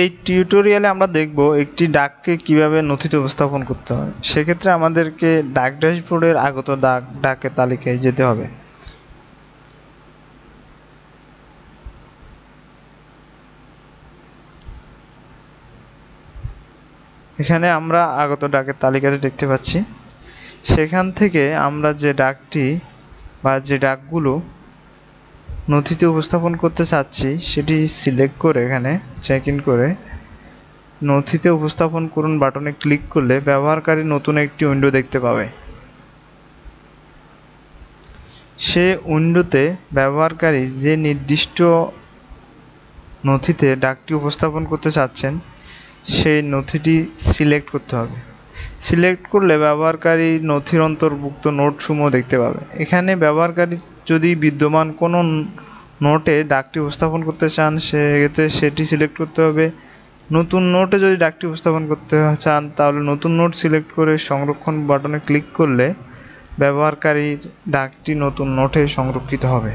এই টিউটোরিয়ালে আমরা দেখব একটি ডাককে কিভাবে নথিতে উপস্থাপন করতে হয় সেক্ষেত্রে আমাদেরকে ডাক ড্যাশবোর্ডের আগত ডাক ডাকের তালিকায় যেতে হবে এখানে আমরা আগত ডাকের তালিকাটি দেখতে পাচ্ছি সেখান থেকে আমরা যে ডাকটি বা যে ডাকগুলো নথিতে উপস্থাপন করতে চাচ্ছি সেটি সিলেক্ট করে এখানে চেক ইন করে নথিতে উপস্থাপন করুন বাটনে ক্লিক করলে ব্যবহারকারী নতুন একটি উইন্ডো দেখতে পাবে সে উইন্ডোতে ব্যবহারকারী যে নির্দিষ্ট নথিতে ডাকটি উপস্থাপন করতে চাচ্ছেন সেই নথিটি সিলেক্ট করতে হবে সিলেক্ট করলে ব্যবহারকারী নথির অন্তর্ভুক্ত নোটসমূহ দেখতে পাবে এখানে ব্যবহারকারী যদি বিদ্যমান কোনো নোটে ডাকটি উপস্থাপন করতে চান সেক্ষেত্রে সেটি সিলেক্ট করতে হবে নতুন নোটে যদি ডাকটি উপস্থাপন করতে চান তাহলে নতুন নোট সিলেক্ট করে সংরক্ষণ বাটনে ক্লিক করলে ব্যবহারকারীর ডাকটি নতুন নোটে সংরক্ষিত হবে